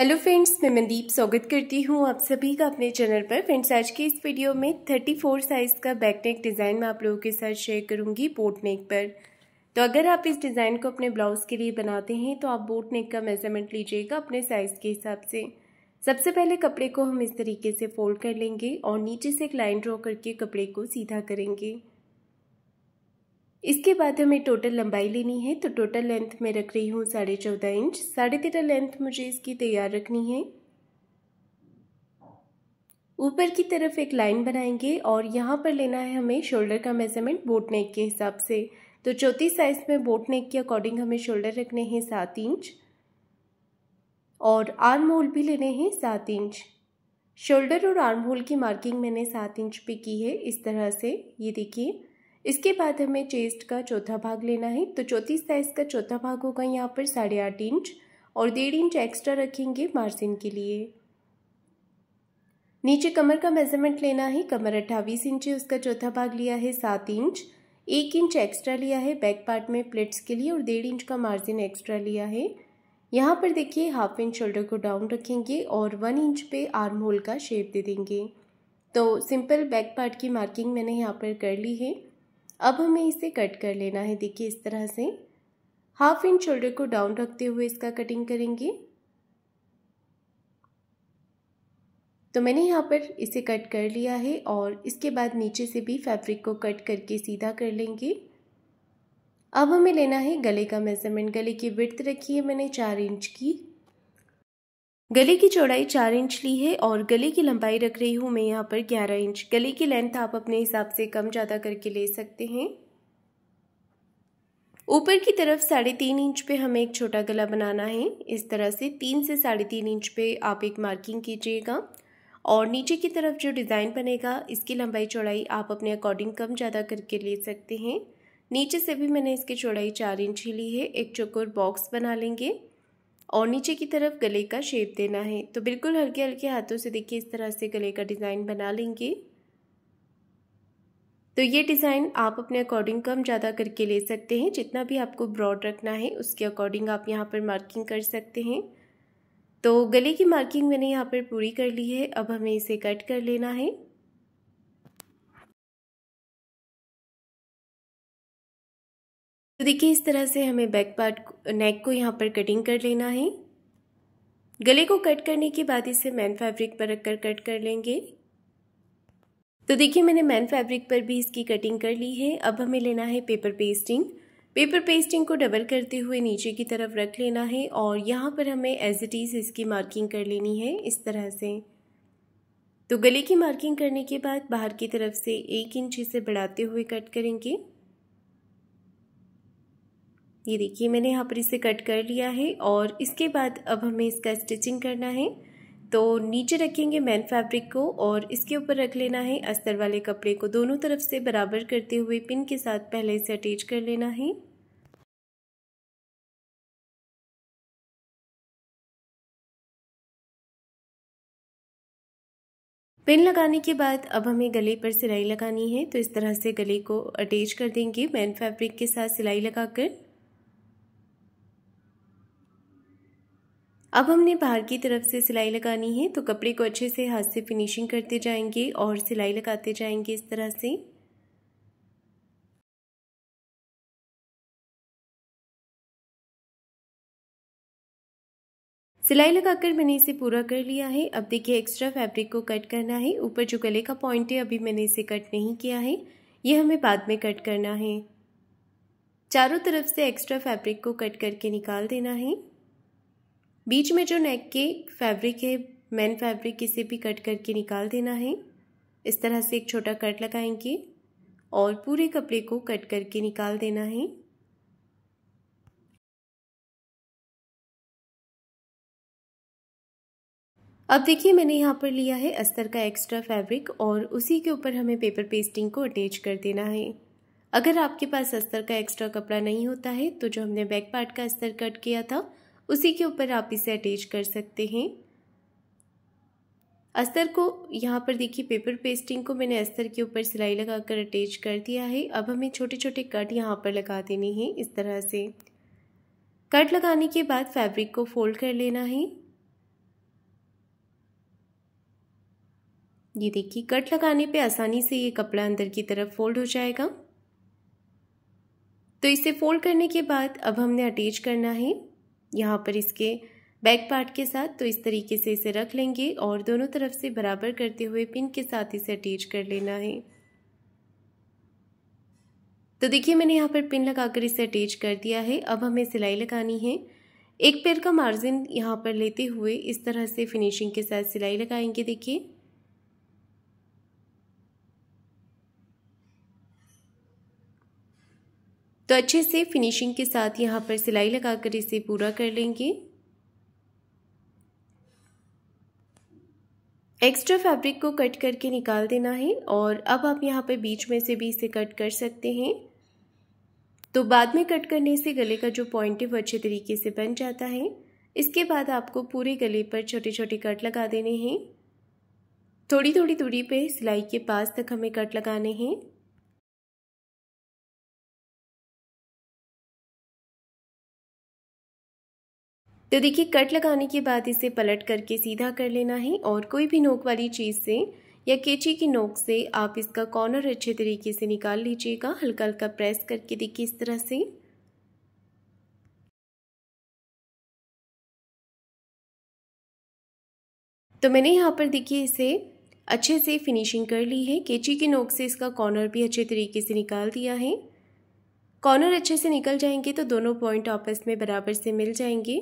hello friends मैं मनदीप स्वागत करती हूँ आप सभी का अपने चैनल पर फ्रेंड्स आज की इस वीडियो में 34 साइज़ का बैक नेक डिज़ाइन मैं आप लोगों के साथ शेयर करूँगी बोट नेक पर तो अगर आप इस डिज़ाइन को अपने ब्लाउज़ के लिए बनाते हैं तो आप बोट नेक का मेज़रमेंट लीजिएगा अपने साइज़ के हिसाब से सबसे पहले कपड़े को हम इस तरीके से फोल्ड कर लेंगे और नीचे से एक लाइन ड्रॉ करके कपड़े को सीधा करेंगे इसके बाद हमें टोटल लंबाई लेनी है तो टोटल लेंथ मैं रख रही हूँ साढ़े चौदह इंच साढ़े तेरह लेंथ मुझे इसकी तैयार रखनी है ऊपर की तरफ एक लाइन बनाएंगे और यहाँ पर लेना है हमें शोल्डर का मेजरमेंट बोट नेक के हिसाब से तो चौथी साइज में बोट नेक के अकॉर्डिंग हमें शोल्डर रखने हैं सात इंच और आर्म होल भी लेने हैं सात इंच शोल्डर और आर्म होल की मार्किंग मैंने सात इंच पे की है इस तरह से ये देखिए इसके बाद हमें चेस्ट का चौथा भाग लेना है तो चौथी साइज का चौथा भाग होगा यहाँ पर साढ़े आठ इंच और डेढ़ इंच एक्स्ट्रा रखेंगे मार्जिन के लिए नीचे कमर का मेजरमेंट लेना है कमर अट्ठावीस इंच है उसका चौथा भाग लिया है सात इंच एक इंच एक्स्ट्रा लिया है बैक पार्ट में प्लेट्स के लिए और डेढ़ इंच का मार्जिन एक्स्ट्रा लिया है यहाँ पर देखिए हाफ इंच शोल्डर को डाउन रखेंगे और वन इंच पे आर्म होल का शेप दे देंगे तो सिंपल बैक पार्ट की मार्किंग मैंने यहाँ पर कर ली है अब हमें इसे कट कर लेना है देखिए इस तरह से हाफ इंच शोल्डर को डाउन रखते हुए इसका कटिंग करेंगे तो मैंने यहाँ पर इसे कट कर लिया है और इसके बाद नीचे से भी फैब्रिक को कट करके सीधा कर लेंगे अब हमें लेना है गले का मेज़रमेंट गले की विड्थ रखी है मैंने चार इंच की गले की चौड़ाई चार इंच ली है और गले की लंबाई रख रही हूँ मैं यहाँ पर ग्यारह इंच गले की लेंथ आप अपने हिसाब से कम ज़्यादा करके ले सकते हैं ऊपर की तरफ साढ़े तीन इंच पे हमें एक छोटा गला बनाना है इस तरह से तीन से साढ़े तीन इंच पे आप एक मार्किंग कीजिएगा और नीचे की तरफ जो डिज़ाइन बनेगा इसकी लंबाई चौड़ाई आप अपने अकॉर्डिंग कम ज़्यादा करके ले सकते हैं नीचे से भी मैंने इसकी चौड़ाई चार इंच ही ली है एक चौकोर बॉक्स बना लेंगे और नीचे की तरफ गले का शेप देना है तो बिल्कुल हल्के हल्के हाथों से देखिए इस तरह से गले का डिज़ाइन बना लेंगे तो ये डिज़ाइन आप अपने अकॉर्डिंग कम ज़्यादा करके ले सकते हैं जितना भी आपको ब्रॉड रखना है उसके अकॉर्डिंग आप यहाँ पर मार्किंग कर सकते हैं तो गले की मार्किंग मैंने यहाँ पर पूरी कर ली है अब हमें इसे कट कर लेना है तो देखिए इस तरह से हमें बैक पार्ट नेक को यहाँ पर कटिंग कर लेना है गले को कट करने के बाद इसे मैन फैब्रिक पर रखकर कट कर लेंगे तो देखिए मैंने मैन फैब्रिक पर भी इसकी कटिंग कर ली है अब हमें लेना है पेपर पेस्टिंग पेपर पेस्टिंग को डबल करते हुए नीचे की तरफ रख लेना है और यहाँ पर हमें एज इट इज़ इसकी मार्किंग कर लेनी है इस तरह से तो गले की मार्किंग करने के बाद बाहर की तरफ से एक इंच इसे बढ़ाते हुए कट करेंगे ये देखिए मैंने यहाँ पर इसे कट कर लिया है और इसके बाद अब हमें इसका स्टिचिंग करना है तो नीचे रखेंगे मैन फैब्रिक को और इसके ऊपर रख लेना है अस्तर वाले कपड़े को दोनों तरफ से बराबर करते हुए पिन के साथ पहले इसे अटैच कर लेना है पिन लगाने के बाद अब हमें गले पर सिलाई लगानी है तो इस तरह से गले को अटैच कर देंगे मैन फैब्रिक के साथ सिलाई लगाकर अब हमने बाहर की तरफ से सिलाई लगानी है तो कपड़े को अच्छे से हाथ से फिनिशिंग करते जाएंगे और सिलाई लगाते जाएंगे इस तरह से सिलाई लगाकर मैंने इसे पूरा कर लिया है अब देखिए एक्स्ट्रा फैब्रिक को कट करना है ऊपर जो गले का पॉइंट है अभी मैंने इसे कट नहीं किया है ये हमें बाद में कट करना है चारों तरफ से एक्स्ट्रा फैब्रिक को कट करके निकाल देना है बीच में जो नेक के फैब्रिक है मेन फैब्रिक इसे भी कट करके निकाल देना है इस तरह से एक छोटा कट लगाएंगे और पूरे कपड़े को कट करके निकाल देना है अब देखिए मैंने यहाँ पर लिया है अस्तर का एक्स्ट्रा फैब्रिक और उसी के ऊपर हमें पेपर पेस्टिंग को अटैच कर देना है अगर आपके पास अस्तर का एक्स्ट्रा कपड़ा नहीं होता है तो जो हमने बैक पार्ट का अस्तर कट किया था उसी के ऊपर आप इसे अटैच कर सकते हैं अस्तर को यहाँ पर देखिए पेपर पेस्टिंग को मैंने अस्तर के ऊपर सिलाई लगाकर अटैच कर दिया है अब हमें छोटे छोटे कट यहाँ पर लगा देने हैं इस तरह से कट लगाने के बाद फैब्रिक को फोल्ड कर लेना है ये देखिए कट लगाने पे आसानी से ये कपड़ा अंदर की तरफ फोल्ड हो जाएगा तो इसे फोल्ड करने के बाद अब हमने अटैच करना है यहाँ पर इसके बैक पार्ट के साथ तो इस तरीके से इसे रख लेंगे और दोनों तरफ से बराबर करते हुए पिन के साथ इसे अटैच कर लेना है तो देखिए मैंने यहाँ पर पिन लगाकर इसे अटैच कर दिया है अब हमें सिलाई लगानी है एक पैर का मार्जिन यहाँ पर लेते हुए इस तरह से फिनिशिंग के साथ सिलाई लगाएंगे देखिए तो अच्छे से फिनिशिंग के साथ यहाँ पर सिलाई लगाकर इसे पूरा कर लेंगे एक्स्ट्रा फैब्रिक को कट करके निकाल देना है और अब आप यहाँ पर बीच में से भी इसे कट कर सकते हैं तो बाद में कट करने से गले का जो पॉइंट है वो अच्छे तरीके से बन जाता है इसके बाद आपको पूरे गले पर छोटे छोटे कट लगा देने हैं थोड़ी थोड़ी दूरी पे सिलाई के पास तक हमें कट लगाने हैं तो देखिए कट लगाने के बाद इसे पलट करके सीधा कर लेना है और कोई भी नोक वाली चीज़ से या केची की नोक से आप इसका कॉर्नर अच्छे तरीके से निकाल लीजिएगा हल्का हल्का प्रेस करके देखिए इस तरह से तो मैंने यहाँ पर देखिए इसे अच्छे से फिनिशिंग कर ली है केची की नोक से इसका कॉर्नर भी अच्छे तरीके से निकाल दिया है कॉर्नर अच्छे से निकल जाएंगे तो दोनों पॉइंट आपस में बराबर से मिल जाएंगे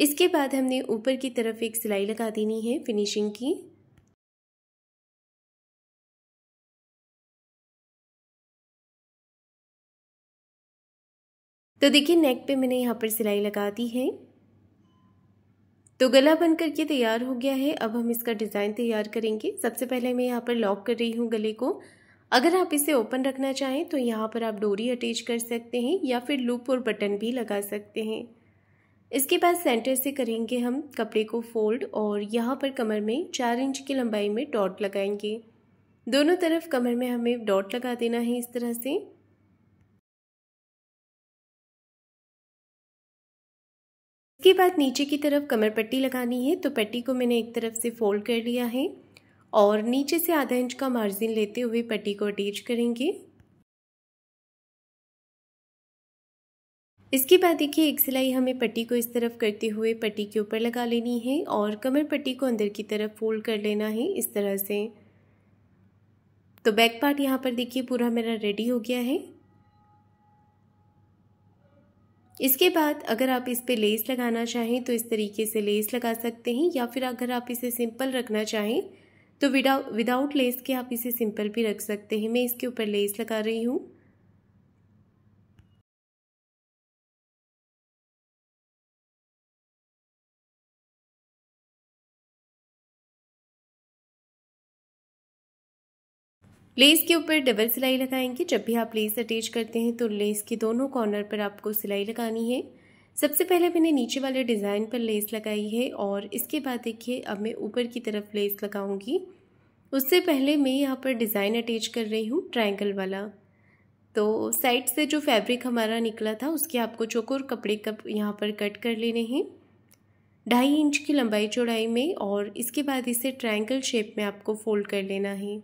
इसके बाद हमने ऊपर की तरफ एक सिलाई लगा देनी है फिनिशिंग की तो देखिए नेक पे मैंने यहाँ पर सिलाई लगा दी है तो गला बन करके तैयार हो गया है अब हम इसका डिज़ाइन तैयार करेंगे सबसे पहले मैं यहाँ पर लॉक कर रही हूँ गले को अगर आप इसे ओपन रखना चाहें तो यहाँ पर आप डोरी अटैच कर सकते हैं या फिर लूप और बटन भी लगा सकते हैं इसके बाद सेंटर से करेंगे हम कपड़े को फोल्ड और यहाँ पर कमर में चार इंच की लंबाई में डॉट लगाएंगे दोनों तरफ कमर में हमें डॉट लगा देना है इस तरह से इसके बाद नीचे की तरफ कमर पट्टी लगानी है तो पट्टी को मैंने एक तरफ से फोल्ड कर लिया है और नीचे से आधा इंच का मार्जिन लेते हुए पट्टी को अटैच करेंगे इसके बाद देखिए एक सिलाई हमें पट्टी को इस तरफ करते हुए पट्टी के ऊपर लगा लेनी है और कमर पट्टी को अंदर की तरफ फोल्ड कर लेना है इस तरह से तो बैक पार्ट यहाँ पर देखिए पूरा मेरा रेडी हो गया है इसके बाद अगर आप इस पे लेस लगाना चाहें तो इस तरीके से लेस लगा सकते हैं या फिर अगर आप इसे सिंपल रखना चाहें तो विदाउट लेस के आप इसे सिंपल भी रख सकते हैं मैं इसके ऊपर लेस लगा रही हूँ लेस के ऊपर डबल सिलाई लगाएंगे जब भी आप लेस अटैच करते हैं तो लेस के दोनों कॉर्नर पर आपको सिलाई लगानी है सबसे पहले मैंने नीचे वाले डिज़ाइन पर लेस लगाई है और इसके बाद देखिए अब मैं ऊपर की तरफ लेस लगाऊंगी उससे पहले मैं यहाँ पर डिज़ाइन अटैच कर रही हूँ ट्रायंगल वाला तो साइड से जो फैब्रिक हमारा निकला था उसके आपको चोकोर कपड़े कप यहाँ पर कट कर लेने हैं ढाई इंच की लंबाई चौड़ाई में और इसके बाद इसे ट्रायंगल शेप में आपको फोल्ड कर लेना है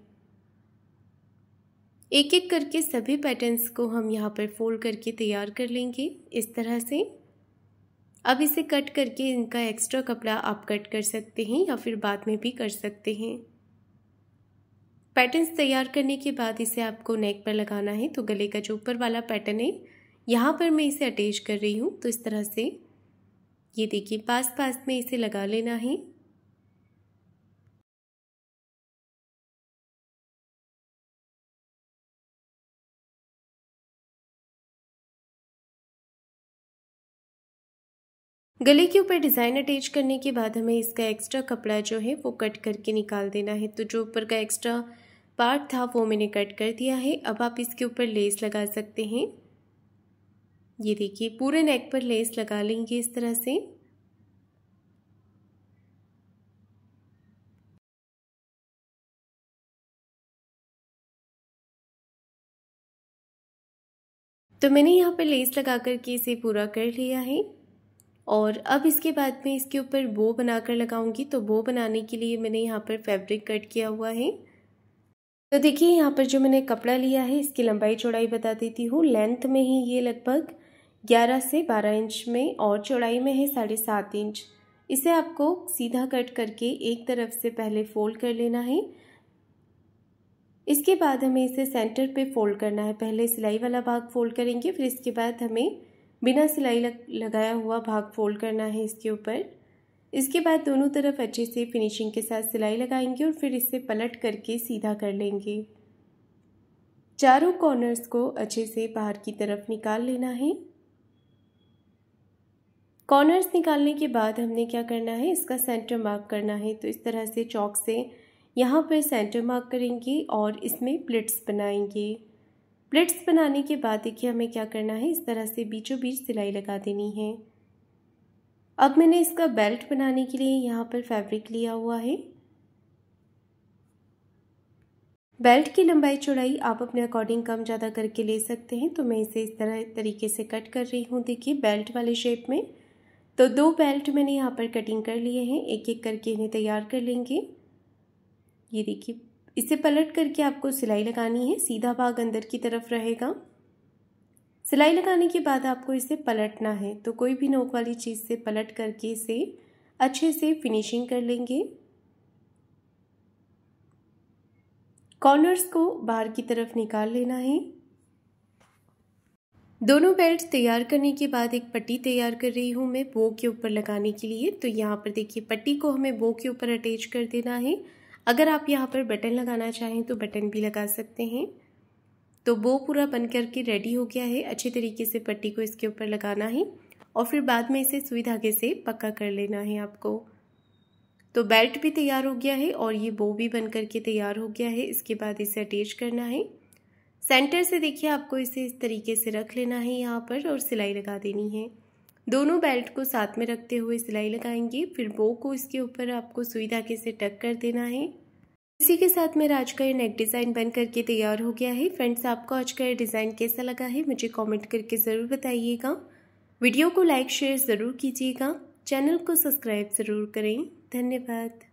एक एक करके सभी पैटर्न्स को हम यहाँ पर फोल्ड करके तैयार कर लेंगे इस तरह से अब इसे कट करके इनका एक्स्ट्रा कपड़ा आप कट कर सकते हैं या फिर बाद में भी कर सकते हैं पैटर्न्स तैयार करने के बाद इसे आपको नेक पर लगाना है तो गले का जो ऊपर वाला पैटर्न है यहाँ पर मैं इसे अटैच कर रही हूँ तो इस तरह से ये देखिए पास पास में इसे लगा लेना है गले के ऊपर डिज़ाइन अटैच करने के बाद हमें इसका एक्स्ट्रा कपड़ा जो है वो कट करके निकाल देना है तो जो ऊपर का एक्स्ट्रा पार्ट था वो मैंने कट कर दिया है अब आप इसके ऊपर लेस लगा सकते हैं ये देखिए पूरे नेक पर लेस लगा लेंगे इस तरह से तो मैंने यहाँ पर लेस लगा करके इसे पूरा कर लिया है और अब इसके बाद मैं इसके ऊपर बो बनाकर लगाऊंगी तो बो बनाने के लिए मैंने यहाँ पर फैब्रिक कट किया हुआ है तो देखिए यहाँ पर जो मैंने कपड़ा लिया है इसकी लंबाई चौड़ाई बता देती हूँ लेंथ में ही ये लगभग ग्यारह से बारह इंच में और चौड़ाई में है साढ़े सात इंच इसे आपको सीधा कट करके एक तरफ से पहले फोल्ड कर लेना है इसके बाद हमें इसे सेंटर पे फोल्ड करना है पहले सिलाई वाला भाग फोल्ड करेंगे फिर इसके बाद हमें बिना सिलाई लग, लगाया हुआ भाग फोल्ड करना है इसके ऊपर इसके बाद दोनों तरफ अच्छे से फिनिशिंग के साथ सिलाई लगाएंगे और फिर इसे पलट करके सीधा कर लेंगे चारों कॉर्नर्स को अच्छे से बाहर की तरफ निकाल लेना है कॉर्नर्स निकालने के बाद हमने क्या करना है इसका सेंटर मार्क करना है तो इस तरह से चौक से यहाँ पर सेंटर मार्क करेंगे और इसमें प्लिट्स बनाएंगे प्लेट्स बनाने के बाद देखिए हमें क्या करना है इस तरह से बीचों बीच सिलाई लगा देनी है अब मैंने इसका बेल्ट बनाने के लिए यहाँ पर फैब्रिक लिया हुआ है बेल्ट की लंबाई चौड़ाई आप अपने अकॉर्डिंग कम ज़्यादा करके ले सकते हैं तो मैं इसे इस तरह तरीके से कट कर रही हूँ देखिए बेल्ट वाले शेप में तो दो बेल्ट मैंने यहाँ पर कटिंग कर लिए हैं एक एक करके इन्हें तैयार कर लेंगे ये देखिए इसे पलट करके आपको सिलाई लगानी है सीधा भाग अंदर की तरफ रहेगा सिलाई लगाने के बाद आपको इसे पलटना है तो कोई भी नोक वाली चीज़ से पलट करके इसे अच्छे से फिनिशिंग कर लेंगे कॉर्नर्स को बाहर की तरफ निकाल लेना है दोनों बेल्ट तैयार करने के बाद एक पट्टी तैयार कर रही हूँ मैं बो के ऊपर लगाने के लिए तो यहाँ पर देखिए पट्टी को हमें बो के ऊपर अटैच कर देना है अगर आप यहाँ पर बटन लगाना चाहें तो बटन भी लगा सकते हैं तो वो पूरा बन करके रेडी हो गया है अच्छे तरीके से पट्टी को इसके ऊपर लगाना है और फिर बाद में इसे सुई धागे से पक्का कर लेना है आपको तो बेल्ट भी तैयार हो गया है और ये बो भी बन करके तैयार हो गया है इसके बाद इसे अटैच करना है सेंटर से देखिए आपको इसे इस तरीके से रख लेना है यहाँ पर और सिलाई लगा देनी है दोनों बेल्ट को साथ में रखते हुए सिलाई लगाएंगे फिर बो को इसके ऊपर आपको सुई धागे से टक कर देना है इसी के साथ मेरा आज का ये नेक डिज़ाइन बन करके तैयार हो गया है फ्रेंड्स आपको आज का ये डिज़ाइन कैसा लगा है मुझे कमेंट करके ज़रूर बताइएगा वीडियो को लाइक शेयर ज़रूर कीजिएगा चैनल को सब्सक्राइब ज़रूर करें धन्यवाद